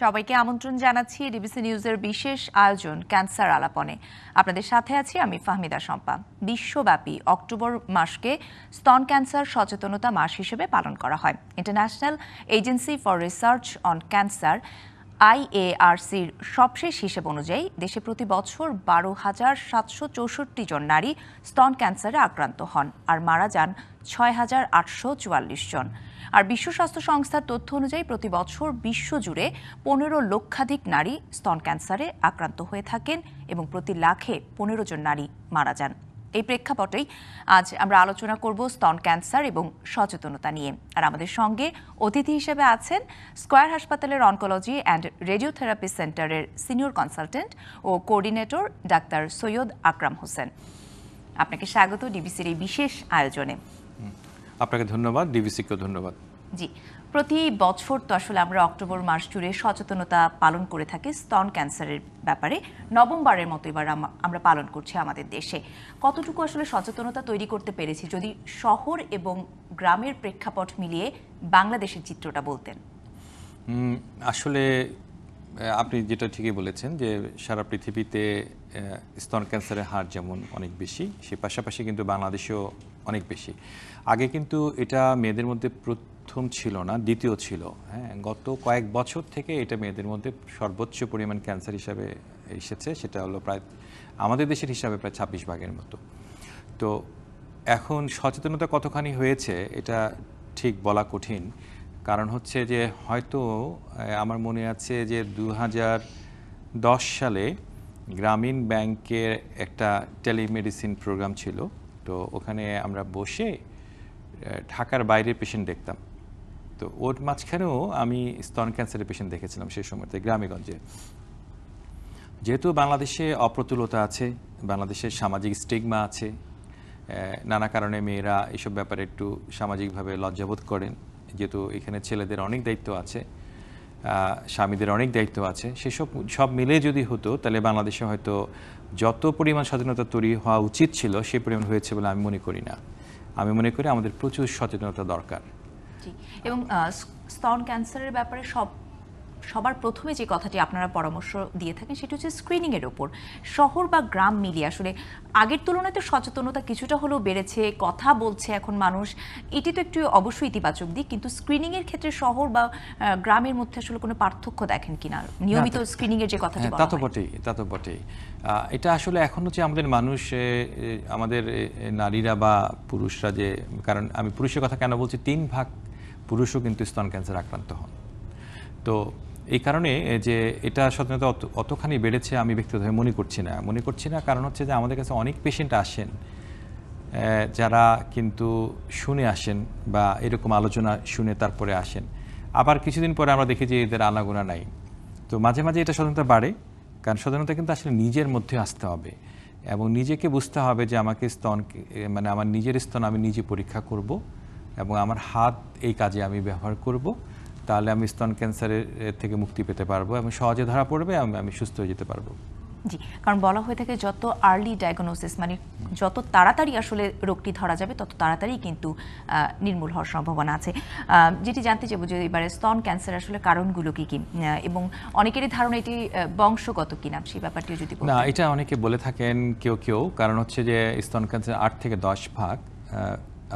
সবাইকে আমন্ত্রণ জানাচ্ছি ডিবিসি নিউজের বিশেষ আয়োজন ক্যান্সার আলাপনে আপনাদের সাথে আছি আমি ফাহমিদা শম্পা বিশ্বব্যাপী অক্টোবর মাসকে স্তন ক্যান্সার সচেতনতা মাস হিসেবে পালন করা হয় international agency for research on cancer আইএআরসির সবশেষ হিসেব অনুযায়ী দেশে প্রতি বছর বারো হাজার সাতশো চৌষট্টি জন নারী স্তন ক্যান্সারে আক্রান্ত হন আর মারা যান ছয় হাজার আটশো চুয়াল্লিশ জন আর বিশ্ব স্বাস্থ্য সংস্থার তথ্য অনুযায়ী প্রতি বছর বিশ্বজুড়ে পনেরো লক্ষাধিক নারী স্তন ক্যান্সারে আক্রান্ত হয়ে থাকেন এবং প্রতি লাখে পনেরো জন নারী মারা যান এই প্রেক্ষাপটেই আজ আমরা আলোচনা করব স্তন ক্যান্সার এবং সচেতনতা নিয়ে আর আমাদের সঙ্গে অতিথি হিসেবে আছেন স্কয়ার হাসপাতালের অনকোলজি অ্যান্ড রেডিওথেরাপি সেন্টারের সিনিয়র কনসালটেন্ট ও কোঅর্ডিনেটর ডাক্তার সৈয়দ আকরাম হোসেন আপনাকে স্বাগত ডিবিসির এই বিশেষ আয়োজনে আপনাকে ধন্যবাদ ডিবিসিকেও ধন্যবাদ জি প্রতি বছর তো আসলে আমরা অক্টোবর মাস জুড়ে সচেতনতা পালন করে থাকি স্তন ক্যান্সারের ব্যাপারে নভেম্বরের মতো এবার আমরা পালন করছি আমাদের দেশে কতটুকু আসলে সচেতনতা তৈরি করতে পেরেছি যদি শহর এবং গ্রামের প্রেক্ষাপট মিলিয়ে বাংলাদেশের চিত্রটা বলতেন আসলে আপনি যেটা ঠিকই বলেছেন যে সারা পৃথিবীতে স্তন ক্যান্সারের হার যেমন অনেক বেশি সে পাশাপাশি কিন্তু বাংলাদেশেও অনেক বেশি আগে কিন্তু এটা মেয়েদের মধ্যে প্রথম ছিল না দ্বিতীয় ছিল হ্যাঁ গত কয়েক বছর থেকে এটা মেয়েদের মধ্যে সর্বোচ্চ পরিমাণ ক্যান্সার হিসাবে এসেছে সেটা হলো প্রায় আমাদের দেশের হিসাবে প্রায় ছাব্বিশ ভাগের মতো তো এখন সচেতনতা কতখানি হয়েছে এটা ঠিক বলা কঠিন কারণ হচ্ছে যে হয়তো আমার মনে আছে যে দু সালে গ্রামীণ ব্যাংকের একটা টেলিমেডিসিন প্রোগ্রাম ছিল তো ওখানে আমরা বসে ঢাকার বাইরের পেশেন্ট দেখতাম তো ওর মাঝখানেও আমি স্তন ক্যান্সারের পেশেন্ট দেখেছিলাম সেই সময়তে গ্রামেগঞ্জে যেহেতু বাংলাদেশে অপ্রতুলতা আছে বাংলাদেশের সামাজিক স্টিগমা আছে নানা কারণে মেয়েরা এসব ব্যাপারে একটু সামাজিকভাবে লজ্জাবোধ করেন যেহেতু এখানে ছেলেদের অনেক দায়িত্ব আছে স্বামীদের অনেক দায়িত্ব আছে সেসব সব মিলে যদি হতো তাহলে বাংলাদেশে হয়তো যত পরিমাণ স্বাধীনতা তৈরি হওয়া উচিত ছিল সেই পরিমাণ হয়েছে বলে আমি মনে করি না আমি মনে করি আমাদের প্রচুর সচেতনতা দরকার এবং স্তন ক্যান্সারের ব্যাপারে সব সবার প্রথমে যে কথাটি আপনারা পরামর্শ দিয়ে থাকেন সেটি হচ্ছে স্ক্রিনিংয়ের ওপর শহর বা গ্রাম মিলিয়ে আসলে আগের তুলনায় তো সচেতনতা কিছুটা হলেও বেড়েছে কথা বলছে এখন মানুষ এটি তো একটু অবশ্যই ইতিবাচক দিক কিন্তু স্ক্রিনিংয়ের ক্ষেত্রে শহর বা গ্রামের মধ্যে আসলে কোনো পার্থক্য দেখেন কিনা নিয়মিত স্ক্রিনিংয়ের যে কথা হ্যাঁ, তা তো বটেই তা তো বটেই এটা আসলে এখন যে আমাদের মানুষ আমাদের নারীরা বা পুরুষরা যে কারণ আমি পুরুষের কথা কেন বলছি তিন ভাগ পুরুষও কিন্তু স্তন ক্যান্সার আক্রান্ত হন তো এই কারণে যে এটা সচেতনতা অতখানি বেড়েছে আমি ব্যক্তিগতভাবে মনে করছি না মনে করছি না কারণ হচ্ছে যে আমাদের কাছে অনেক পেশেন্ট আসেন যারা কিন্তু শুনে আসেন বা এরকম আলোচনা শুনে তারপরে আসেন আবার কিছুদিন পরে আমরা দেখি যে এদের আনাগোনা নাই তো মাঝে মাঝে এটা সচেতনতা বাড়ে কারণ সচেতনতা কিন্তু আসলে নিজের মধ্যে আসতে হবে এবং নিজেকে বুঝতে হবে যে আমাকে স্তন মানে আমার নিজের স্তন আমি নিজে পরীক্ষা করব এবং আমার হাত এই কাজে আমি ব্যবহার করব তাহলে আমি স্তন ক্যান্সারের থেকে মুক্তি পেতে পারবো আমি সহজে ধরা পড়বে আমি আমি সুস্থ হয়ে যেতে পারবো জি কারণ বলা হয়ে থাকে যত আর্লি ডায়াগনোসিস মানে যত তাড়াতাড়ি আসলে রোগটি ধরা যাবে তত তাড়াতাড়ি কিন্তু নির্মূল হওয়ার সম্ভাবনা আছে যেটি জানতে চাইব যে এবারে স্তন ক্যান্সার আসলে কারণগুলো কি কি এবং অনেকেরই ধারণা এটি বংশগত কিনা সেই ব্যাপারটিও যদি না এটা অনেকে বলে থাকেন কেউ কেউ কারণ হচ্ছে যে স্তন ক্যান্সার আট থেকে দশ ভাগ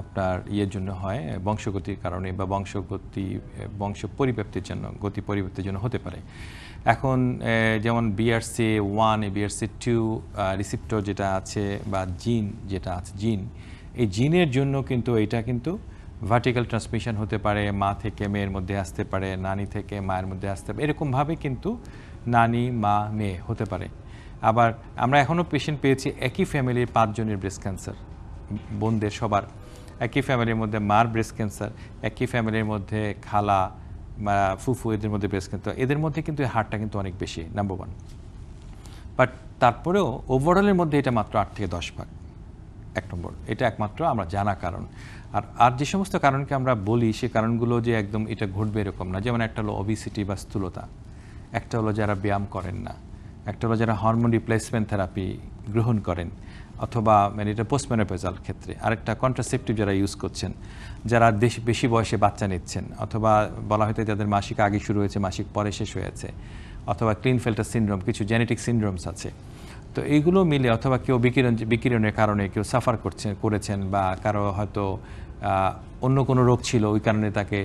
আপনার ইয়ের জন্য হয় বংশগতির কারণে বা বংশগতি বংশ পরিব্যাপ্তির জন্য গতি পরিব্যাপ্তির জন্য হতে পারে এখন যেমন BRC one BRC two receptor যেটা আছে বা জিন যেটা আছে জিন এই জিনের জন্য কিন্তু এটা কিন্তু ভার্টিক্যাল ট্রান্সমিশন হতে পারে মা থেকে মেয়ের মধ্যে আসতে পারে নানি থেকে মায়ের মধ্যে আসতে পারে এরকমভাবে কিন্তু নানি মা মেয়ে হতে পারে আবার আমরা এখনও পেশেন্ট পেয়েছি একই ফ্যামিলির পাঁচজনের ব্রেস্ট ক্যান্সার বোনদের সবার একই ফ্যামিলির মধ্যে মার ব্রেস্ট ক্যান্সার একই ফ্যামিলির মধ্যে খালা ফুফু এদের মধ্যে ব্রেস্ট ক্যান্সার এদের মধ্যে কিন্তু এই হারটা কিন্তু অনেক বেশি নাম্বার ওয়ান বাট তারপরেও ওভারঅলের মধ্যে এটা মাত্র আট থেকে দশ ভাগ এক নম্বর এটা একমাত্র আমরা জানা কারণ আর আর যে সমস্ত কারণকে আমরা বলি সে কারণগুলো যে একদম এটা ঘটবে এরকম না যেমন একটা হলো অবিসিটি বা স্থূলতা একটা হলো যারা ব্যায়াম করেন না একটা হলো যারা হরমোন রিপ্লেসমেন্ট থেরাপি গ্রহণ করেন অথবা মানে এটা পোস্টমেনোপেজাল ক্ষেত্রে আরেকটা কন্ট্রাসেপটিভ যারা ইউজ করছেন যারা বেশি বয়সে বাচ্চা নিচ্ছেন অথবা বলা হয়তো যাদের মাসিক আগে শুরু হয়েছে মাসিক পরে শেষ হয়েছে অথবা ক্লিন ফেল্টার সিন্ড্রোম কিছু জেনেটিক সিন্ড্রোমস আছে তো এইগুলো মিলে অথবা কেউ বিকিরণ বিকিরণের কারণে কেউ সাফার করছেন করেছেন বা কারো হয়তো অন্য কোনো রোগ ছিল ওই কারণে তাকে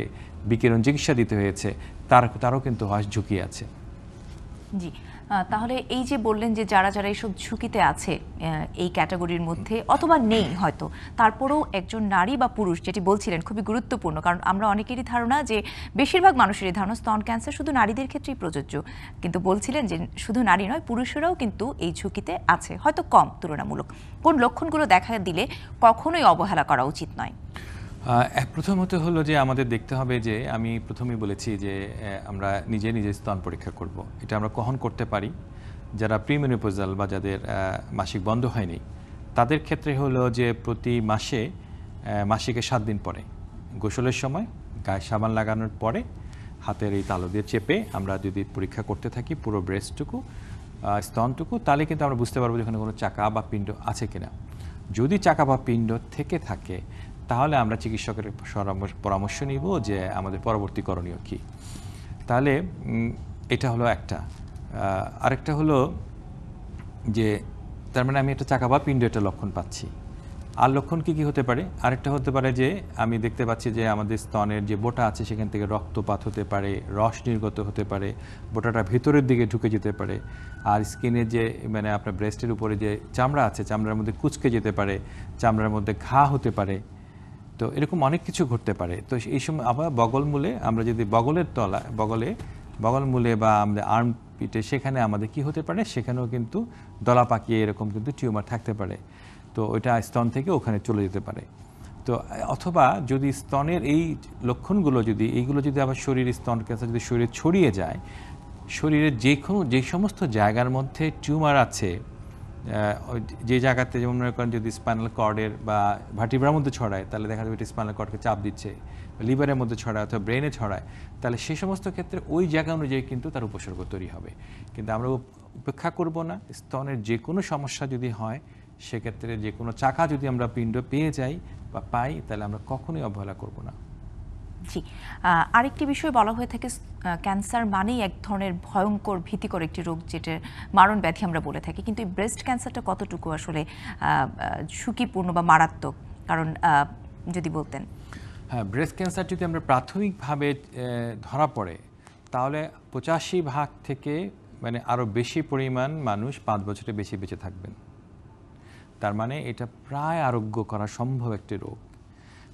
বিকিরণ চিকিৎসা দিতে হয়েছে তার তারও কিন্তু হয় ঝুঁকি আছে জি তাহলে এই যে বললেন যে যারা যারা এইসব ঝুঁকিতে আছে এই ক্যাটাগরির মধ্যে অথবা নেই হয়তো তারপরেও একজন নারী বা পুরুষ যেটি বলছিলেন খুবই গুরুত্বপূর্ণ কারণ আমরা অনেকেরই ধারণা যে বেশিরভাগ মানুষেরই ধারণা স্তন ক্যান্সার শুধু নারীদের ক্ষেত্রেই প্রযোজ্য কিন্তু বলছিলেন যে শুধু নারী নয় পুরুষেরাও কিন্তু এই ঝুঁকিতে আছে হয়তো কম তুলনামূলক কোন লক্ষণগুলো দেখা দিলে কখনোই অবহেলা করা উচিত নয় প্রথমত হলো যে আমাদের দেখতে হবে যে আমি প্রথমেই বলেছি যে আমরা নিজে নিজে স্তন পরীক্ষা করব। এটা আমরা গ্রহণ করতে পারি যারা প্রিমিনোপোজাল বা যাদের মাসিক বন্ধ হয়নি তাদের ক্ষেত্রে হলো যে প্রতি মাসে মাসিকে সাত দিন পরে গোসলের সময় গায়ে সাবান লাগানোর পরে হাতের এই তালু দিয়ে চেপে আমরা যদি পরীক্ষা করতে থাকি পুরো ব্রেস্টটুকু স্তনটুকু তাহলে কিন্তু আমরা বুঝতে পারবো যে ওখানে কোনো চাকা বা পিণ্ড আছে কিনা যদি চাকা বা পিণ্ড থেকে থাকে তাহলে আমরা চিকিৎসকের পরামর্শ নিব যে আমাদের পরবর্তী করণীয় কী তাহলে এটা হলো একটা আরেকটা হলো যে তার মানে আমি একটা চাকা বা পিণ্ড একটা লক্ষণ পাচ্ছি আর লক্ষণ কি কি হতে পারে আরেকটা হতে পারে যে আমি দেখতে পাচ্ছি যে আমাদের স্তনের যে বোটা আছে সেখান থেকে রক্তপাত হতে পারে রস নির্গত হতে পারে বোটাটা ভেতরের দিকে ঢুকে যেতে পারে আর স্কিনে যে মানে আপনার ব্রেস্টের উপরে যে চামড়া আছে চামড়ার মধ্যে কুচকে যেতে পারে চামড়ার মধ্যে ঘা হতে পারে তো এরকম অনেক কিছু ঘটতে পারে তো এই সময় আবার বগল মূলে আমরা যদি বগলের তলা বগলে বগল মূলে বা আমাদের আর্ম পিটে সেখানে আমাদের কি হতে পারে সেখানেও কিন্তু দলা পাকিয়ে এরকম কিন্তু টিউমার থাকতে পারে তো ওইটা স্তন থেকে ওখানে চলে যেতে পারে তো অথবা যদি স্তনের এই লক্ষণগুলো যদি এইগুলো যদি আবার শরীর স্তন ক্যান্সার যদি শরীরে ছড়িয়ে যায় শরীরের যে কোনো যে সমস্ত জায়গার মধ্যে টিউমার আছে যে জায়গাতে যেমন মনে করেন যদি স্পাইনাল কর্ডের বা ভার্টিব্রার মধ্যে ছড়ায় তাহলে দেখা যাবে এটা স্পাইনাল কর্ডকে চাপ দিচ্ছে লিভারের মধ্যে ছড়ায় অথবা ব্রেনে ছড়ায় তাহলে সে সমস্ত ক্ষেত্রে ওই জায়গা অনুযায়ী কিন্তু তার উপসর্গ তৈরি হবে কিন্তু আমরা উপেক্ষা করব না স্তনের যে কোনো সমস্যা যদি হয় সেক্ষেত্রে যে কোনো চাকা যদি আমরা পিণ্ড পেয়ে যাই বা পাই তাহলে আমরা কখনোই অবহেলা করব না জি আরেকটি বিষয় বলা হয়ে থাকে ক্যান্সার মানেই এক ধরনের ভয়ঙ্কর ভীতিকর একটি রোগ যেটার মারণ ব্যাধি আমরা বলে থাকি কিন্তু এই ব্রেস্ট ক্যান্সারটা কতটুকু আসলে ঝুঁকিপূর্ণ বা মারাত্মক কারণ যদি বলতেন হ্যাঁ ব্রেস্ট ক্যান্সার যদি আমরা প্রাথমিকভাবে ধরা পড়ে তাহলে পঁচাশি ভাগ থেকে মানে আরও বেশি পরিমাণ মানুষ পাঁচ বছরে বেশি বেঁচে থাকবেন তার মানে এটা প্রায় আরোগ্য করা সম্ভব একটি রোগ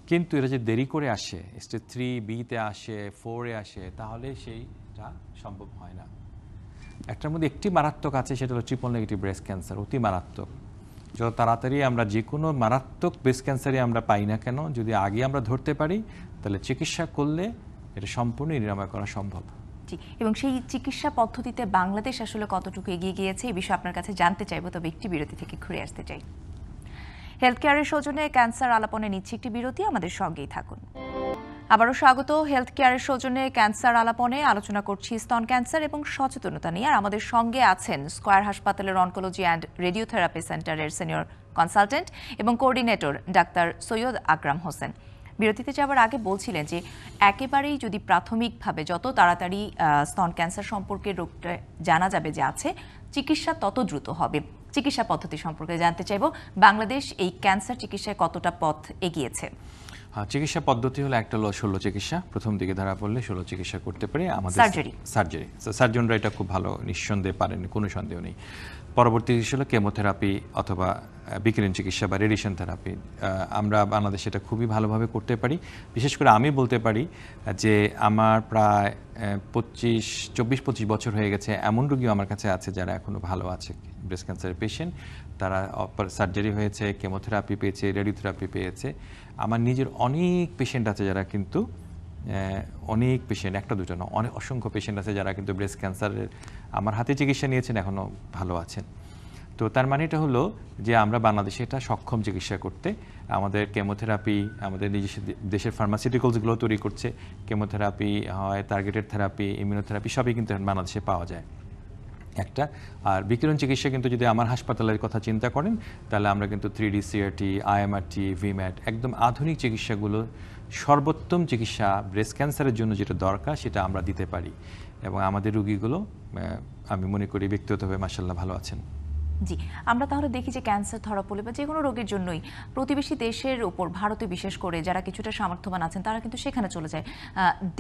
কিন্তু এরা যে দেরি করে আসে স্টেজ থ্রি বিতে আসে ফোরে আসে তাহলে সেইটা সম্ভব হয় না একটার মধ্যে একটি মারাত্মক আছে সেটা হলো ট্রিপল নেগেটিভ ব্রেস্ট ক্যান্সার অতি মারাত্মক যত তাড়াতাড়ি আমরা যে কোনো মারাত্মক ব্রেস্ট ক্যান্সারই আমরা পাই না কেন যদি আগে আমরা ধরতে পারি তাহলে চিকিৎসা করলে এটা সম্পূর্ণ নিরাময় করা সম্ভব এবং সেই চিকিৎসা পদ্ধতিতে বাংলাদেশ আসলে কতটুকু এগিয়ে গিয়েছে এই বিষয়ে আপনার কাছে জানতে চাইবো তবে একটি বিরতি থেকে ঘুরে আসতে চাই হেলথ কেয়ারের সৌজন্যে ক্যান্সার আলাপনে নিচ্ছে একটি বিরতি আমাদের সঙ্গেই থাকুন আবারও স্বাগত হেলথ কেয়ারের সৌজন্যে ক্যান্সার আলাপনে আলোচনা করছি স্তন ক্যান্সার এবং সচেতনতা নিয়ে আর আমাদের সঙ্গে আছেন স্কোয়ার হাসপাতালের অনকোলজি অ্যান্ড রেডিওথেরাপি সেন্টারের সিনিয়র কনসালটেন্ট এবং কোঅর্ডিনেটর ডাক্তার সৈয়দ আকরাম হোসেন বিরতিতে যাওয়ার আগে বলছিলেন যে একেবারেই যদি প্রাথমিকভাবে যত তাড়াতাড়ি স্তন ক্যান্সার সম্পর্কে রোগটা জানা যাবে যে আছে চিকিৎসা তত দ্রুত হবে চিকিৎসা পদ্ধতি সম্পর্কে জানতে চাইব বাংলাদেশ এই ক্যান্সার চিকিৎসায় কতটা পথ এগিয়েছে হ্যাঁ, চিকিৎসা পদ্ধতি হলো একটা হলো শল্য চিকিৎসা প্রথম দিকে ধরা পড়লে শল্য চিকিৎসা করতে পারে আমাদের সার্জারি সার্জারি সার্জনরা এটা খুব ভালো নিঃসন্দেহে পারেন কোনো সন্দেহ নেই পরবর্তী হলো কেমোথেরাপি অথবা বিকিরণ চিকিৎসা বা রেডিয়েশন থেরাপি আমরা বাংলাদেশে এটা খুবই ভালোভাবে করতে পারি বিশেষ করে আমি বলতে পারি যে আমার প্রায় পঁচিশ চব্বিশ পঁচিশ বছর হয়ে গেছে এমন রোগীও আমার কাছে আছে যারা এখনও ভালো আছে ব্রেস্ট ক্যান্সারের পেশেন্ট তারা সার্জারি হয়েছে কেমোথেরাপি পেয়েছে রেডিওথেরাপি পেয়েছে আমার নিজের অনেক পেশেন্ট আছে যারা কিন্তু অনেক পেশেন্ট একটা দুটো না অনেক অসংখ্য পেশেন্ট আছে যারা কিন্তু ব্রেস্ট ক্যান্সারের আমার হাতে চিকিৎসা নিয়েছেন এখনও ভালো আছেন তো তার মানে এটা হলো যে আমরা বাংলাদেশে এটা সক্ষম চিকিৎসা করতে আমাদের কেমোথেরাপি আমাদের নিজস্ব দেশের ফার্মাসিউটিক্যালসগুলো তৈরি করছে কেমোথেরাপি হয় টার্গেটেড থেরাপি ইমিউনোথেরাপি সবই কিন্তু বাংলাদেশে পাওয়া যায় একটা আর বিকিরণ চিকিৎসা কিন্তু যদি আমার হাসপাতালের কথা চিন্তা করেন তাহলে আমরা কিন্তু three D CRT IMRT VMAT একদম আধুনিক চিকিৎসাগুলো সর্বোত্তম চিকিৎসা ব্রেস্ট ক্যান্সারের জন্য যেটা দরকার সেটা আমরা দিতে পারি এবং আমাদের রুগীগুলো আমি মনে করি ব্যক্তিগতভাবে মাসাল্লাহ ভালো আছেন জি আমরা তাহলে দেখি যে ক্যান্সার ধরা পড়লে বা যে কোনো রোগের জন্যই প্রতিবেশী দেশের উপর ভারতে বিশেষ করে যারা কিছুটা সামর্থ্যবান আছেন তারা কিন্তু সেখানে চলে যায়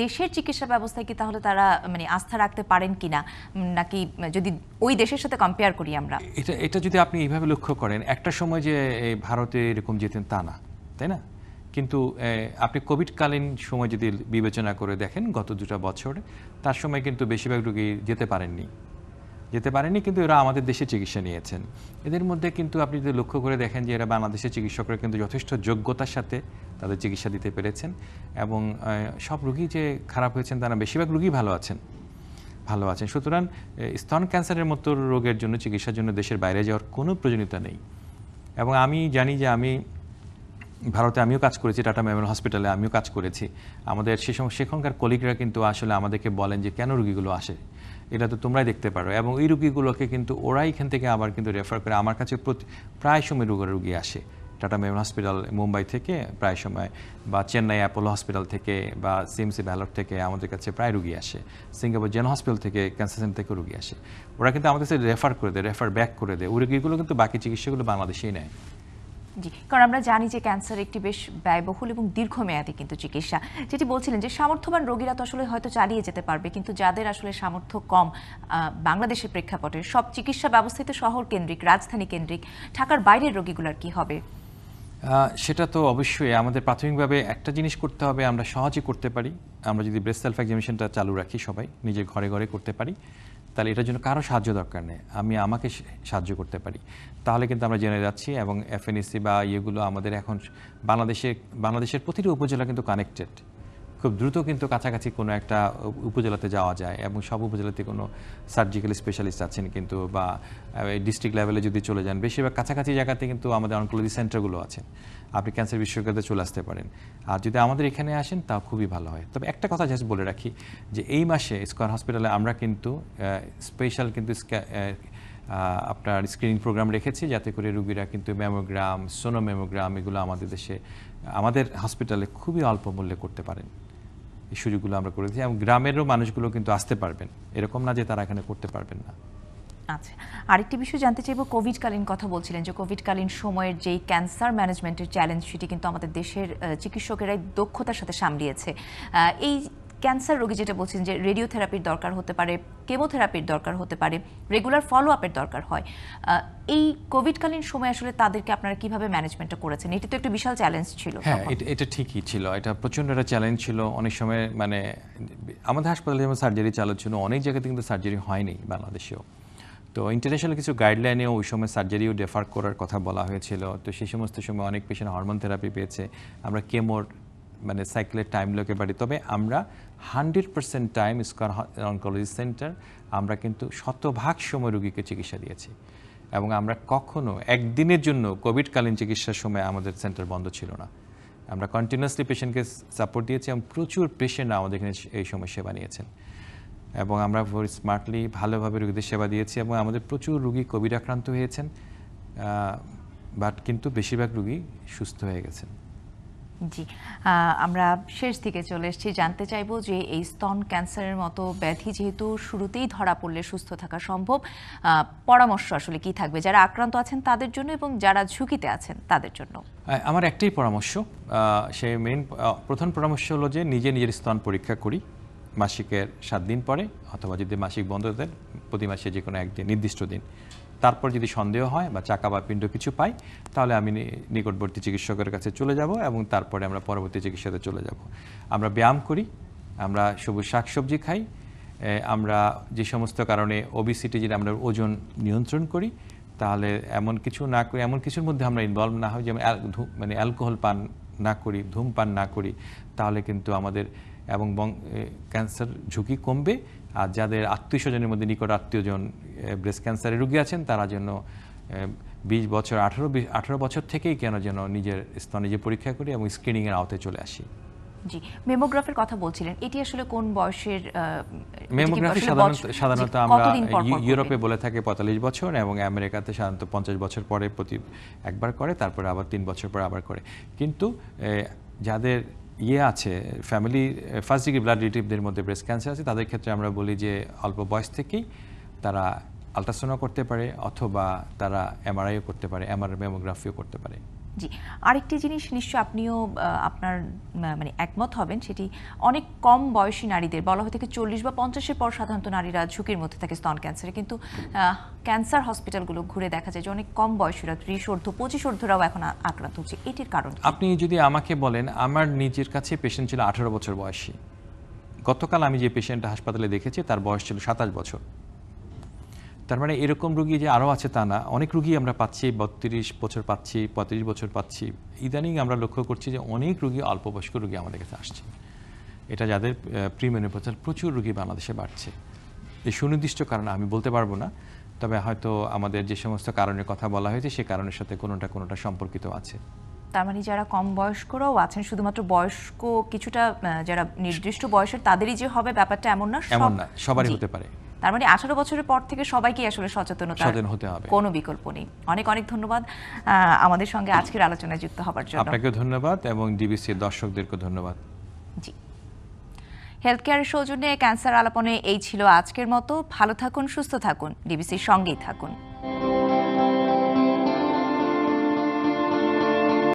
দেশের চিকিৎসা ব্যবস্থায় কি তাহলে তারা মানে আস্থা রাখতে পারেন কিনা নাকি যদি ওই দেশের সাথে কম্পেয়ার করি আমরা এটা এটা যদি আপনি এইভাবে লক্ষ্য করেন একটা সময় যে ভারতে এরকম যেতেন তা না তাই না কিন্তু আপনি কোভিডকালীন সময় যদি বিবেচনা করে দেখেন গত দুটা বছর তার সময় কিন্তু বেশিরভাগ রোগী যেতে পারেননি যেতে পারেনি কিন্তু এরা আমাদের দেশে চিকিৎসা নিয়েছেন এদের মধ্যে কিন্তু আপনি যদি লক্ষ্য করে দেখেন যে এরা বাংলাদেশের চিকিৎসকরা কিন্তু যথেষ্ট যোগ্যতার সাথে তাদের চিকিৎসা দিতে পেরেছেন এবং সব রুগী যে খারাপ হয়েছেন তারা বেশিরভাগ রুগী ভালো আছেন ভালো আছেন সুতরাং স্তন ক্যান্সারের মতো রোগের জন্য চিকিৎসার জন্য দেশের বাইরে যাওয়ার কোনো প্রয়োজনীয়তা নেই এবং আমি জানি যে আমি ভারতে আমিও কাজ করেছি টাটা মেমোরিয়াল হসপিটালে আমিও কাজ করেছি আমাদের সে সময় সেখানকার কলিগরা কিন্তু আসলে আমাদেরকে বলেন যে কেন রুগীগুলো আসে এটা তো তোমরাই দেখতে পারো এবং এই রুগীগুলোকে কিন্তু ওরা এখান থেকে আবার কিন্তু রেফার করে আমার কাছে প্রায় সময় রোগের রুগী আসে টাটা মেমন হসপিটাল মুম্বাই থেকে প্রায় সময় বা চেন্নাই অ্যাপোলো হসপিটাল থেকে বা সিএমসি ভ্যালোর থেকে আমাদের কাছে প্রায় রুগী আসে সিঙ্গাপুর জেন হসপিটাল থেকে ক্যান্সার সেন্টার থেকে রুগী আসে ওরা কিন্তু আমাদের কাছে রেফার করে দেয় রেফার ব্যাক করে দেয় ওই রুগীগুলো কিন্তু বাকি চিকিৎসাগুলো বাংলাদেশেই নেয় জি কারণ আমরা জানি যে ক্যান্সার একটি বেশ ব্যয়বহুল এবং দীর্ঘমেয়াদী কিন্তু চিকিৎসা যেটি বলছিলেন যে সামর্থ্যবান রোগীরা তো আসলে হয়তো চালিয়ে যেতে পারবে কিন্তু যাদের আসলে সামর্থ্য কম বাংলাদেশের প্রেক্ষাপটে সব চিকিৎসা ব্যবস্থায় তো শহর কেন্দ্রিক রাজধানী কেন্দ্রিক ঢাকার বাইরের রোগীগুলোর কি হবে সেটা তো অবশ্যই আমাদের প্রাথমিকভাবে একটা জিনিস করতে হবে আমরা সহজে করতে পারি আমরা যদি ব্রেস্ট সেলফ এক্সামিনেশনটা চালু রাখি সবাই নিজের ঘরে ঘরে করতে পারি তাহলে এটার জন্য কারো সাহায্য দরকার নেই আমি আমাকে সাহায্য করতে পারি তাহলে কিন্তু আমরা জেনে যাচ্ছি এবং এফএনএসি বা ইয়েগুলো আমাদের এখন বাংলাদেশে বাংলাদেশের প্রতিটি উপজেলা কিন্তু কানেক্টেড খুব দ্রুত কিন্তু কাছাকাছি কোনো একটা উপজেলাতে যাওয়া যায় এবং সব উপজেলাতে কোনো সার্জিক্যাল স্পেশালিস্ট আছেন কিন্তু বা ডিস্ট্রিক্ট লেভেলে যদি চলে যান বেশিরভাগ কাছাকাছি জায়গাতে কিন্তু আমাদের অনকোলজি সেন্টারগুলো আছেন আপনি ক্যান্সার বিশেষজ্ঞতে চলে আসতে পারেন আর যদি আমাদের এখানে আসেন তা খুবই ভালো হয় তবে একটা কথা জাস্ট বলে রাখি যে এই মাসে স্কোয়ার হসপিটালে আমরা কিন্তু স্পেশাল কিন্তু আপনার স্ক্রিনিং প্রোগ্রাম রেখেছি যাতে করে রুগীরা কিন্তু ম্যামোগ্রাম ম্যামোগ্রাম এগুলো আমাদের দেশে আমাদের হসপিটালে খুবই অল্প মূল্যে করতে পারেন সুযোগগুলো আমরা করে দিচ্ছি এবং গ্রামেরও মানুষগুলো কিন্তু আসতে পারবেন এরকম না যে তারা এখানে করতে পারবেন না আচ্ছা আরেকটি বিষয় জানতে চাইব কোভিডকালীন কথা বলছিলেন যে কোভিডকালীন সময়ের যেই ক্যান্সার ম্যানেজমেন্টের চ্যালেঞ্জ সেটি কিন্তু আমাদের দেশের চিকিৎসকেরাই দক্ষতার সাথে সামলিয়েছে এই ক্যান্সার রোগী যেটা বলছেন যে রেডিওথেরাপির দরকার হতে পারে কেমোথেরাপির দরকার হতে পারে রেগুলার ফলো আপের দরকার হয় এই কোভিডকালীন সময় আসলে তাদেরকে আপনারা কিভাবে ম্যানেজমেন্টটা করেছেন এটা তো একটা বিশাল চ্যালেঞ্জ ছিল হ্যাঁ এটা ঠিকই ছিল এটা প্রচণ্ড একটা চ্যালেঞ্জ ছিল অনেক সময় মানে আমাদের হাসপাতালে যেমন সার্জারি চালু ছিল অনেক জায়গাতে কিন্তু সার্জারি হয়নি বাংলাদেশেও তো ইন্টারন্যাশনাল কিছু গাইডলাইনেও ওই সময় সার্জারিও ডেফার করার কথা বলা হয়েছিল তো সেই সমস্ত সময় অনেক পেশেন্ট হরমোন থেরাপি পেয়েছে আমরা কেমোর মানে সাইকেলের টাইম লোকে পারি তবে আমরা hundred percent time square oncology centre আমরা কিন্তু শতভাগ সময় রুগীকে চিকিৎসা দিয়েছি এবং আমরা কখনো একদিনের জন্য কোভিডকালীন চিকিৎসার সময় আমাদের সেন্টার বন্ধ ছিল না আমরা কন্টিনিউয়াসলি পেশেন্টকে সাপোর্ট দিয়েছি এবং প্রচুর পেশেন্ট আমাদের এখানে এই সময় সেবা নিয়েছেন এবং আমরা স্মার্টলি ভালোভাবে রুগীদের সেবা দিয়েছি এবং আমাদের প্রচুর রুগী কোভিড আক্রান্ত হয়েছেন বাট কিন্তু বেশিরভাগ রুগী সুস্থ হয়ে গেছেন জি আমরা শেষ দিকে চলে এসেছি জানতে চাইব যে এই স্তন ক্যান্সারের মতো ব্যাধি যেহেতু শুরুতেই ধরা পড়লে সুস্থ থাকা সম্ভব পরামর্শ আসলে কি থাকবে যারা আক্রান্ত আছেন তাদের জন্য এবং যারা ঝুঁকিতে আছেন তাদের জন্য আমার একটাই পরামর্শ সে মেন প্রধান পরামর্শ হলো যে নিজে নিজের স্তন পরীক্ষা করি মাসিকের সাত দিন পরে অথবা যদি মাসিক বন্ধ দেন প্রতি মাসে যে কোনো একদিন নির্দিষ্ট দিন তারপর যদি সন্দেহ হয় বা চাকা বা পিণ্ড কিছু পাই তাহলে আমি নিকটবর্তী চিকিৎসকের কাছে চলে যাব এবং তারপরে আমরা পরবর্তী চিকিৎসাতে চলে যাব আমরা ব্যায়াম করি আমরা সবুজ শাকসবজি খাই আমরা যে সমস্ত কারণে ওবিসিটি যদি আমরা ওজন নিয়ন্ত্রণ করি তাহলে এমন কিছু না করি এমন কিছুর মধ্যে আমরা ইনভলভ না হই যেমন মানে অ্যালকোহল পান না করি ধূমপান না করি তাহলে কিন্তু আমাদের এবং ক্যান্সার ঝুঁকি কমবে আর যাদের আত্মীয় স্বজনের মধ্যে নিকট আত্মীয়জন ব্রেস্ট ক্যান্সারের রুগী আছেন তারা যেন বিশ বছর আঠারো আঠারো বছর থেকেই কেন যেন নিজের স্তনে যে পরীক্ষা করি এবং স্ক্রিনিংয়ের আওতে চলে আসি জি মেমোগ্রাফের কথা বলছিলেন এটি আসলে কোন বয়সের মেমোগ্রাফি সাধারণত সাধারণত আমরা ইউরোপে বলে থাকে পঁয়তাল্লিশ বছর এবং আমেরিকাতে সাধারণত পঞ্চাশ বছর পরে প্রতি একবার করে তারপরে আবার তিন বছর পরে আবার করে কিন্তু যাদের ইয়ে আছে ফ্যামিলি ফার্স্ট ডিগ্রি ব্লাড রিলেটিভদের মধ্যে ব্রেস্ট ক্যান্সার আছে তাদের ক্ষেত্রে আমরা বলি যে অল্প বয়স থেকেই তারা আলট্রাসাউন্ডও করতে পারে অথবা তারা এমআরআইও করতে পারে এমআর মেমোগ্রাফিও করতে পারে জি আরেকটি জিনিস নিশ্চয় আপনিও আপনার মানে একমত হবেন সেটি অনেক কম বয়সী নারীদের বলা হয় থেকে চল্লিশ বা পঞ্চাশের পর সাধারণত নারীরা ঝুঁকির মধ্যে থাকে স্তন ক্যান্সারে কিন্তু ক্যান্সার হসপিটালগুলো ঘুরে দেখা যায় যে অনেক কম বয়সীরা ত্রিশ অর্ধ পঁচিশ অর্ধরাও এখন আক্রান্ত হচ্ছে এটির কারণ আপনি যদি আমাকে বলেন আমার নিজের কাছে পেশেন্ট ছিল আঠারো বছর বয়সী গতকাল আমি যে পেশেন্টটা হাসপাতালে দেখেছি তার বয়স ছিল সাতাশ বছর তার মানে এরকম রুগী যে আরও আছে তা না অনেক রুগী আমরা পাচ্ছি বত্রিশ বছর পাচ্ছি পঁয়ত্রিশ বছর পাচ্ছি ইদানিং আমরা লক্ষ্য করছি যে অনেক রুগী অল্প বয়স্ক রুগী আমাদের কাছে আসছে এটা যাদের প্রিমেনোপথাল প্রচুর রুগী বাংলাদেশে বাড়ছে এই সুনির্দিষ্ট কারণে আমি বলতে পারবো না তবে হয়তো আমাদের যে সমস্ত কারণের কথা বলা হয়েছে সে কারণের সাথে কোনোটা কোনোটা সম্পর্কিত আছে তার মানে যারা কম বয়স্করাও আছেন শুধুমাত্র বয়স্ক কিছুটা যারা নির্দিষ্ট বয়সের তাদেরই যে হবে ব্যাপারটা এমন না এমন না সবারই হতে পারে তার মানে আঠারো বছরের পর থেকে সবাইকে আসলে সচেতনতা হতে কোনো বিকল্প নেই অনেক অনেক ধন্যবাদ আমাদের সঙ্গে আজকের আলোচনায় যুক্ত হবার জন্য আপনাকে ধন্যবাদ এবং ডিবিসি দর্শকদেরকে ধন্যবাদ জি হেলথ কেয়ারের সৌজন্যে ক্যান্সার আলাপনে এই ছিল আজকের মতো ভালো থাকুন সুস্থ থাকুন ডিবিসির সঙ্গেই থাকুন